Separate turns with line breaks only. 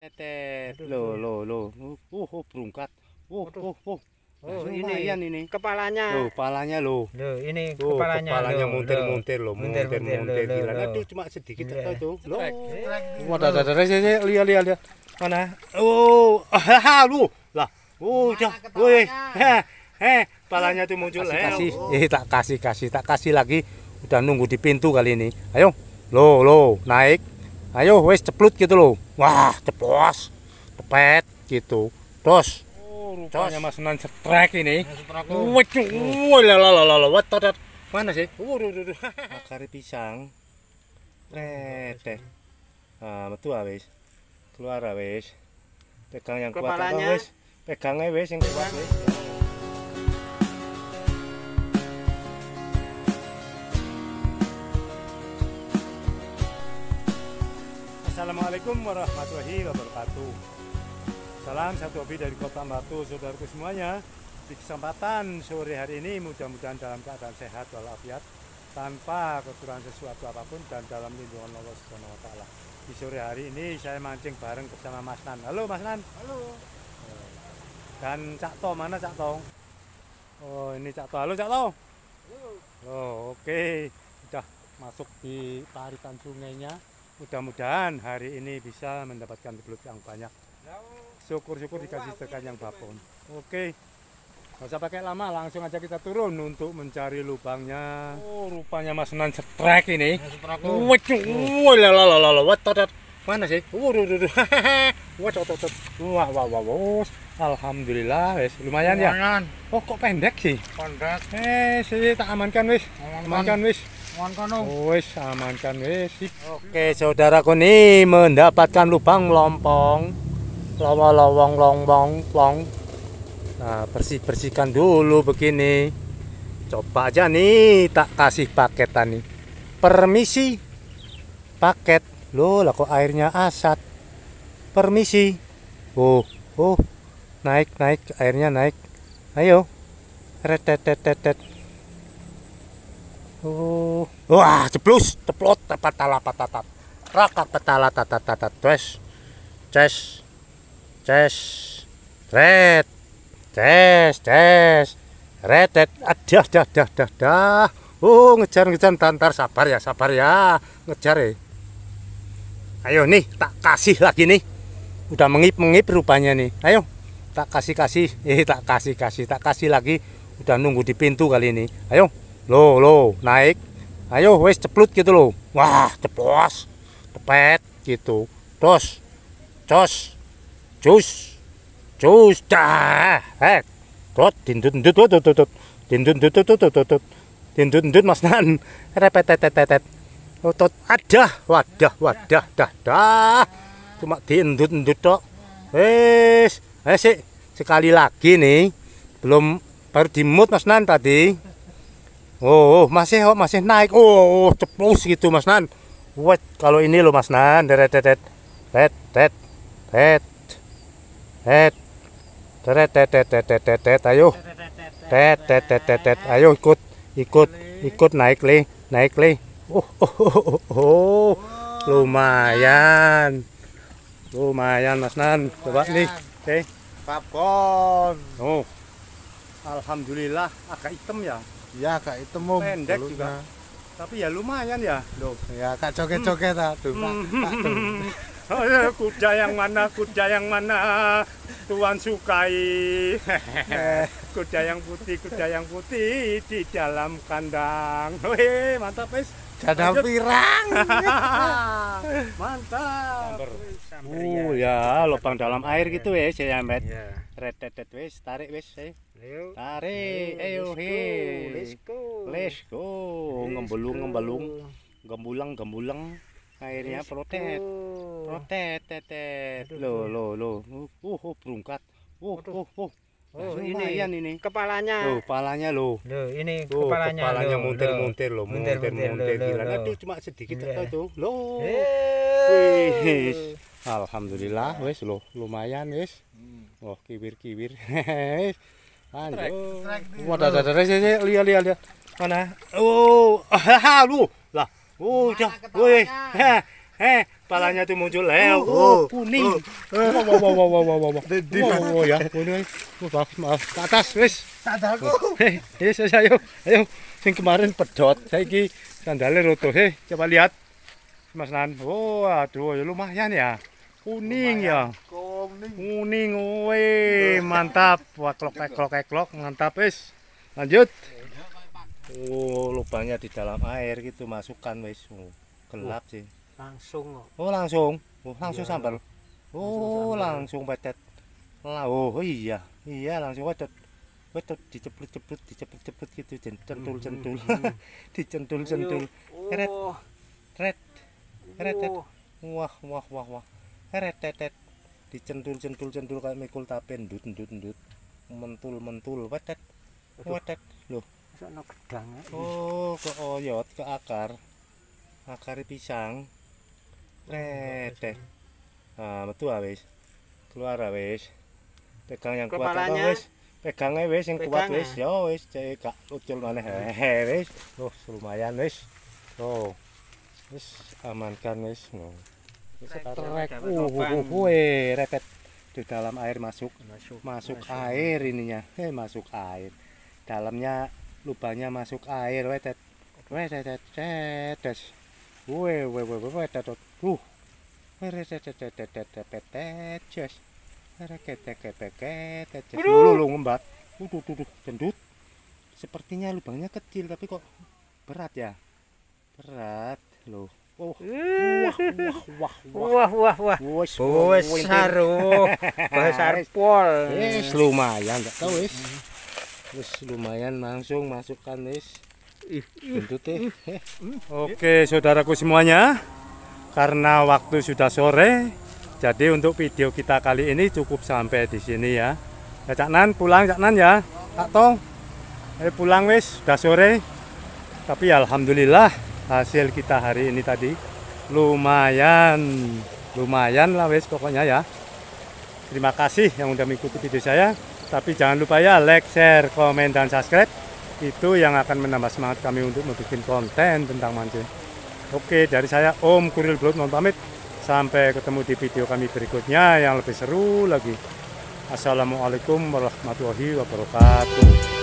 Tetet. Lo lo lo. Oh, oh berungkat. Oh, oh, oh. Oh, oh, oh. oh nah, ini, iya ya. ini kepalanya. Loh, kepalanya lo. Loh, ini loh, kepalanya. Kepalanya muntir-muntir lo, muntir-muntir gila. Aduh, cuma sedikit yeah. tuh Lo. Wadah, wadah, wadah, lihat, lihat, lihat. Mana? Oh, haha, lu. Lah, oh, dah. Woi. Heh, kepalanya tuh muncul. Kasih, eh, kasih. Eh, tak kasih, kasih, tak kasih lagi. Udah nunggu di pintu kali ini. Ayo. Lo, lo, naik ayo wes ceplut gitu loh wah ceplos tepet gitu dos oh, rupanya mas nan setrek ini waduh oh. waduh mana sih waduh waduh akar pisang reteh ah metu ah, keluar ah, wis pegang yang kuat ah, wis pegangnya wis yang kuat wis Assalamualaikum warahmatullahi wabarakatuh Salam satu hobi dari kota Batu Saudaraku semuanya Di kesempatan sore hari ini Mudah-mudahan dalam keadaan sehat walafiat Tanpa kekurangan sesuatu apapun Dan dalam lindungan Allah Subhanahu Wa Taala. Di sore hari ini saya mancing bareng bersama Mas Nan Halo Mas Nan Halo Dan Cak Tong, mana Cak Tong? Oh ini Cak Tong, Halo Cak Tong Halo Oh oke okay. Sudah masuk di paritan sungainya Mudah-mudahan hari ini bisa mendapatkan belut yang banyak. Syukur-syukur dikasih tekan yang bapun Oke. Gak usah pakai lama, langsung aja kita turun untuk mencari lubangnya. Oh, rupanya Mas Nan setrek ini. Mana sih? Wah, wah, wah, Alhamdulillah, wes lumayan, ya. Oh, kok pendek sih? Pendek. Eh, sih tak amankan, wes. Amankan, wes. Oke, saudaraku nih mendapatkan lubang lompong. Lowong-lowong lompong plong. Nah, bersih-bersihkan dulu begini. Coba aja nih tak kasih paketan nih. Permisi. Paket. Loh, lah airnya asat. Permisi. Oh, oh. Naik, naik, airnya naik. Ayo. Retetetetet. Oh. Wah, ceplos, ceplot, tepat tala patatat. Rakat petala tatatatat. Wes. Ces. Ces. Red. Ces, ces. Redet. Adah, ah, dah, dah, dah, dah. Oh, ngejar, ngejar, tantar. Sabar ya, sabar ya. Ngejar ya. Ayo nih, tak kasih lagi nih. Udah mengip-mengip rupanya nih. Ayo, tak kasih-kasih. Eh, tak kasih-kasih. Tak kasih lagi. Udah nunggu di pintu kali ini. Ayo. Loh, loh, naik. Ayo wes ceplut gitu loh. Wah, ceplos. Tepet gitu. Dos. Cos. dos dos dah. Eh. Tot dindut dindut tot tot tot. Dindut dindut tot tot tot. Dindut dindut Mas Nan. Repet tet tet tet. Tot ada wadah, wadah, dah dah. Cuma diendut endut tok. Wes, eh sekali lagi nih. Belum baru dimut Mas Nan tadi. Oh, oh, masih oh, masih naik. Oh, oh, oh ceplus gitu Mas Nan. Wet kalau ini loh Mas Nan. Deret tet tet tet tet tet deret tet tet tet ayo. Tet tet tet tet tet ayo ikut ikut ikut naik le naik le. Oh, oh, oh, oh, oh, lumayan. Lumayan Mas Nan. Coba nih. Oke. Popcorn. Oh. Alhamdulillah agak hitam ya ya kak itu mau pendek belutnya. juga tapi ya lumayan ya loh ya kak coket-coket hmm. aduh kak, kak aduh. kuda yang mana kuda yang mana tuan sukai eh. kuda yang putih kuda yang putih di dalam kandang Hehehe. mantap guys. Jadang pirang. Mantap. Oh Uh iya. ya, lubang dalam air gitu ya, Ciamet. Yeah retetet wis tarik wis eh. Tarik. Ayo he. Let's go. Let's go. Ngembelung ngembelung. Gembulang gembulang. Akhirnya protet. Protet tetet. Lo lo lo. Uh uh berungkat. Uh uh uh. uh, uh, uh. Oh, lumayan ini, ini kepalanya. Loh, kepalanya lo. Loh, ini loh, kepalanya. Kepalanya muntir-muntir lo, muntir-muntir gila. Aduh, cuma sedikit yeah. Iya. tuh lo iya. Wih. Alhamdulillah wis lo, lumayan wis. Wah, kibir-kibir. Anjir. Eh, wadah, wadah, wadah, lihat, lihat, lihat. Mana? Oh, haha, lu. Lah, oh, dah. Woi. Heh, palanya tuh muncul leo. Eh, oh, oh, oh, kuning. Oh. Wah, wah, wah, wah, wah, wah. Wah, wah, ya, kuning. Eh. Maaf, maaf. Ke atas, wis. Sandalku. saya ayo, ayo. Sing kemarin pedot, saiki sandalnya roto. Heh, coba lihat. Mas Nan. Oh, aduh, ya lumayan ya. Kuning ya. Kuning. Kuning mantap. Wah, klok klok klok mantap wis. Lanjut. Oh, lubangnya di dalam air gitu masukkan wis. Oh, gelap sih. Langsung.
Oh. oh, langsung. Oh, langsung iya. sambal.
Oh, langsung, langsung pecet. Lah, oh iya. Iya, langsung pecet. Wetut diceplut-ceplut, diceplut cepet gitu, centul-centul. Mm-hmm. Dicentul-centul. red, red, red, Wah, wah, wah, wah. retetet dicentul cendul cendul kayak mikul tapi ndut ndut ndut mentul mentul wetet wetet loh sono gedang eh? oh ke oyot ke akar akar pisang retet ah, metu ah, wis keluar ah, wis pegang yang kuat apa wis pegang ae sing kuat wis yo wis cek gak ucul maneh wis oh lumayan wis oh wis amankan wis no. setrek uh woi repet di dalam air masuk masuk, masuk, masuk air ininya eh masuk air dalamnya lubangnya masuk air wetet wetet cetes we we we wetet uh lu ngembat. gendut. Sepertinya lubangnya kecil tapi kok berat ya? Berat loh. Wah wah wah wah. wah wah Besar besar pol. Wis lumayan enggak tahu wis. Mm-hmm. Wis lumayan langsung masukkan wis. Buntutnya. Oke, saudaraku semuanya. Karena waktu sudah sore, jadi untuk video kita kali ini cukup sampai di sini ya. Ya Cak Nan pulang Cak Nan ya. tak Tong. Eh pulang wis, sudah sore. Tapi alhamdulillah hasil kita hari ini tadi lumayan lumayan lah wes pokoknya ya terima kasih yang udah mengikuti video saya tapi jangan lupa ya like share komen dan subscribe itu yang akan menambah semangat kami untuk membuat konten tentang mancing oke dari saya Om Kuril Blood mohon pamit sampai ketemu di video kami berikutnya yang lebih seru lagi Assalamualaikum warahmatullahi wabarakatuh